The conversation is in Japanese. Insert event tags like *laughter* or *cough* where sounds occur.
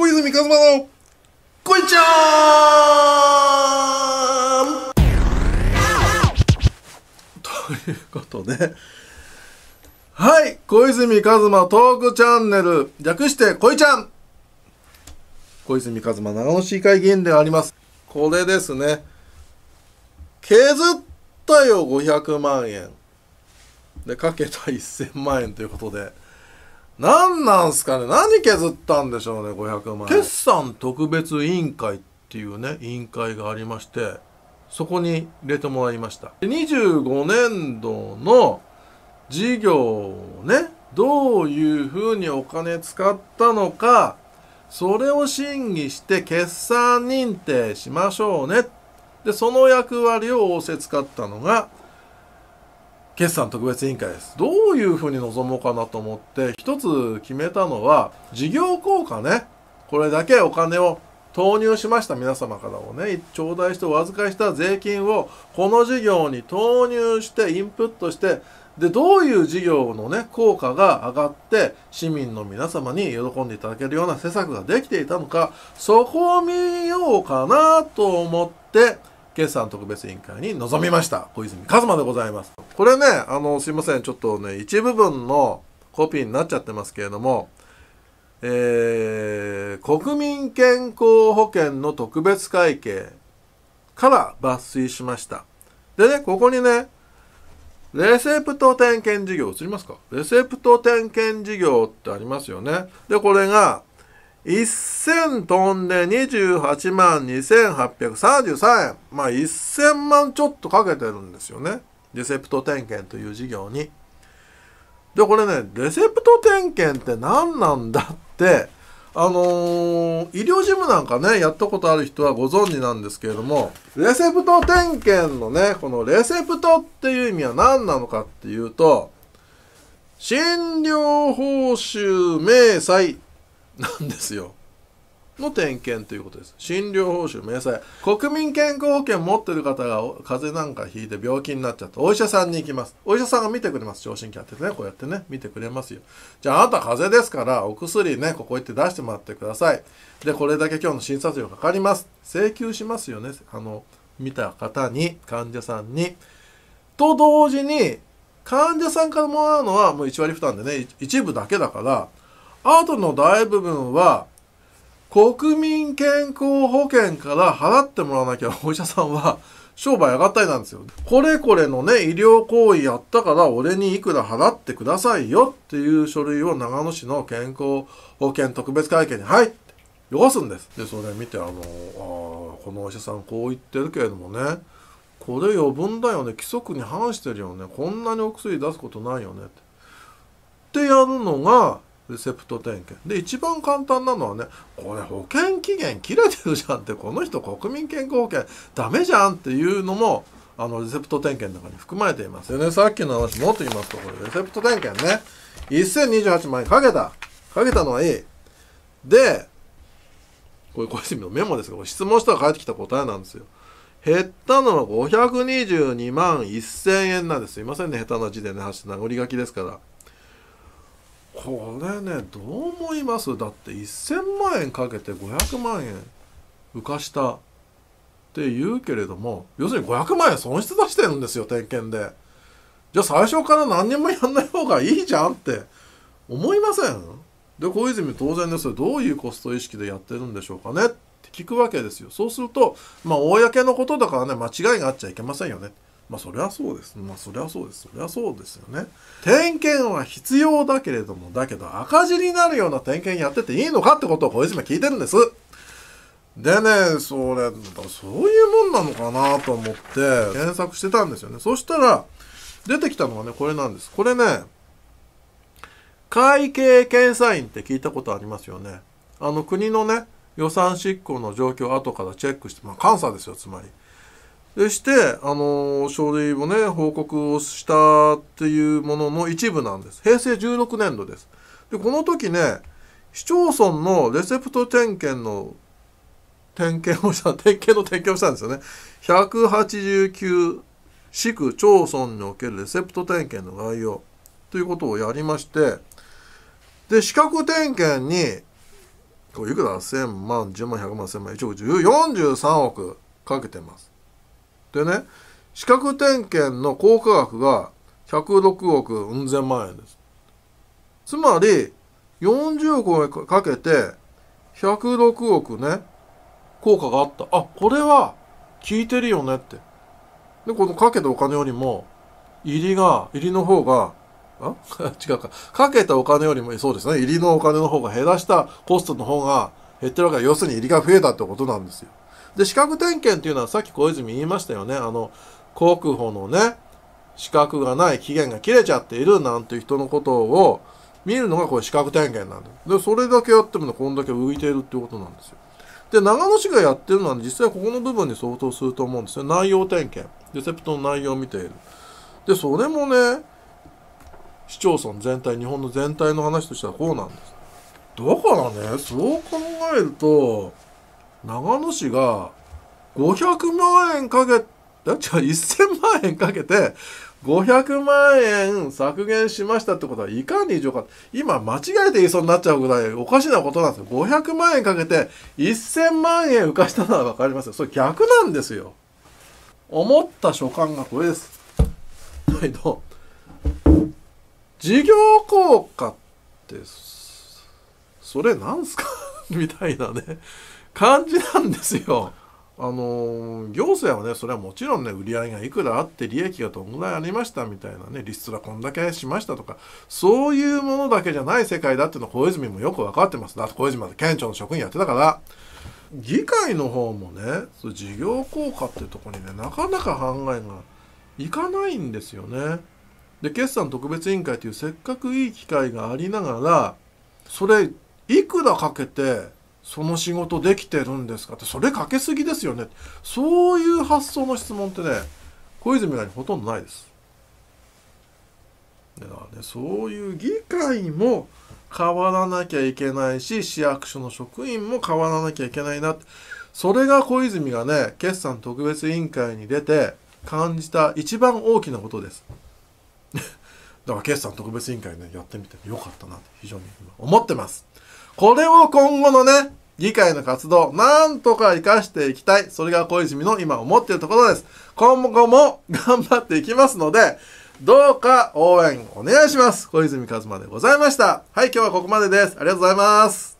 小泉一馬のこいちゃーんということで、はい、小泉一馬トークチャンネル、略してこいちゃん小泉一馬長野市議会議員であります。これですね、削ったよ500万円。で、かけた1000万円ということで、何なんすかね何削ったんでしょうね500万決算特別委員会っていうね委員会がありましてそこに入れてもらいました25年度の事業をねどういうふうにお金使ったのかそれを審議して決算認定しましょうねでその役割を仰せ使ったのが決算特別委員会です。どういうふうに臨もうかなと思って、一つ決めたのは、事業効果ね。これだけお金を投入しました皆様からをね、頂戴してお預かりした税金を、この事業に投入して、インプットして、で、どういう事業のね、効果が上がって、市民の皆様に喜んでいただけるような施策ができていたのか、そこを見ようかなと思って、決算特別委員会に臨みました小泉一馬でございますこれねあのすいませんちょっとね一部分のコピーになっちゃってますけれどもえー、国民健康保険の特別会計から抜粋しましたでねここにねレセプト点検事業映りますかレセプト点検事業ってありますよねでこれが1000飛んで28万2833円。まあ1000万ちょっとかけてるんですよね。レセプト点検という事業に。で、これね、レセプト点検って何なんだって、あのー、医療事務なんかね、やったことある人はご存知なんですけれども、レセプト点検のね、このレセプトっていう意味は何なのかっていうと、診療報酬明細なんですよ。の点検ということです。診療報酬、明細。国民健康保険持ってる方が風邪なんかひいて病気になっちゃった。お医者さんに行きます。お医者さんが見てくれます。聴診器当ててね、こうやってね、見てくれますよ。じゃああなた風邪ですから、お薬ね、ここ行って出してもらってください。で、これだけ今日の診察料かかります。請求しますよね。あの、見た方に、患者さんに。と同時に、患者さんからもらうのはもう1割負担でね、一部だけだから、ートの大部分は、国民健康保険から払ってもらわなきゃお医者さんは商売上がったりなんですよ。これこれのね、医療行為やったから俺にいくら払ってくださいよっていう書類を長野市の健康保険特別会計に入ってよこすんです。で、それ見て、あの、あこのお医者さんこう言ってるけれどもね、これ余分だよね、規則に反してるよね、こんなにお薬出すことないよねって。ってやるのが、レセプト点検。で、一番簡単なのはね、これ保険期限切れてるじゃんって、この人国民健康保険ダメじゃんっていうのも、あの、レセプト点検の中に含まれていますよね。さっきの話もっと言いますと、これ、レセプト点検ね。1028万円かけた。かけたのはいい。で、これ、小泉のメモですが、質問したら返ってきた答えなんですよ。減ったのは522万1000円なんです。すいませんね、下手な字でね、走って名り書きですから。これねどう思いますだって1,000万円かけて500万円浮かしたって言うけれども要するに500万円損失出してるんですよ点検でじゃあ最初から何にもやんない方がいいじゃんって思いませんで小泉当然ですよどういうコスト意識でやってるんでしょうかねって聞くわけですよそうするとまあ公のことだからね間違いがあっちゃいけませんよねまあそれはそうですまあそれはそうですそれはそうですよね点検は必要だけれどもだけど赤字になるような点検やってていいのかってことを小泉聞いてるんですでねそれそういうもんなのかなと思って検索してたんですよねそしたら出てきたのがねこれなんですこれね会計検査院って聞いたことありますよねあの国のね予算執行の状況を後からチェックして、まあ、監査ですよつまり。でして、あの書類をね、報告をしたっていうものの一部なんです。平成16年度です。で、この時ね、市町村のレセプト点検の点検をした、*laughs* 点検の点検をしたんですよね。189市区町村におけるレセプト点検の概要ということをやりまして、で、資格点検に、いくら ?1000 万、10万、100万、1000万、1億、43億かけてます。でね資格点検の効果額が106億うん千万円ですつまり40億かけて106億ね効果があったあこれは効いてるよねってでこのかけたお金よりも入りが入りの方があ *laughs* 違うかかけたお金よりもそうですね入りのお金の方が減らしたコストの方が減ってるわけ要するに入りが増えたってことなんですよで、資格点検っていうのはさっき小泉言いましたよね。あの、航空法のね、資格がない、期限が切れちゃっているなんて人のことを見るのがこれ資格点検なんで。で、それだけやってもこんだけ浮いているってことなんですよ。で、長野市がやってるのは実際ここの部分に相当すると思うんですよ。内容点検。レセプトの内容を見ている。で、それもね、市町村全体、日本の全体の話としてはこうなんです。だからね、そう考えると、長野市が500万円かけ違う1000万円かけて500万円削減しましたってことはいかに異常か今間違えて言いそうになっちゃうぐらいおかしなことなんですよ500万円かけて1000万円浮かしたのは分かりますよそれ逆なんですよ思った所感がこれですはいど事業効果ってそれなんすか *laughs* みたいなね感じなんですよ。あの行政はねそれはもちろんね売り上げがいくらあって利益がどんぐらいありましたみたいなねリストラこんだけしましたとかそういうものだけじゃない世界だっていうのは小泉もよく分かってますだって小泉まで県庁の職員やってたから議会の方もねそ事業効果っていうとこにねなかなか考えがいかないんですよね。で決算特別委員会というせっかくいい機会がありながらそれいくらかけてその仕事できてるんですかってそれかけすぎですよねそういう発想の質問ってね小泉がほとんどないです。だからね、そういう議会も変わらなきゃいけないし市役所の職員も変わらなきゃいけないなそれが小泉がね決算特別委員会に出て感じた一番大きなことです *laughs* だから決算特別委員会ねやってみてよかったなって非常に思ってます。これを今後のね、議会の活動、なんとか活かしていきたい。それが小泉の今思っているところです。今後も頑張っていきますので、どうか応援お願いします。小泉一馬でございました。はい、今日はここまでです。ありがとうございます。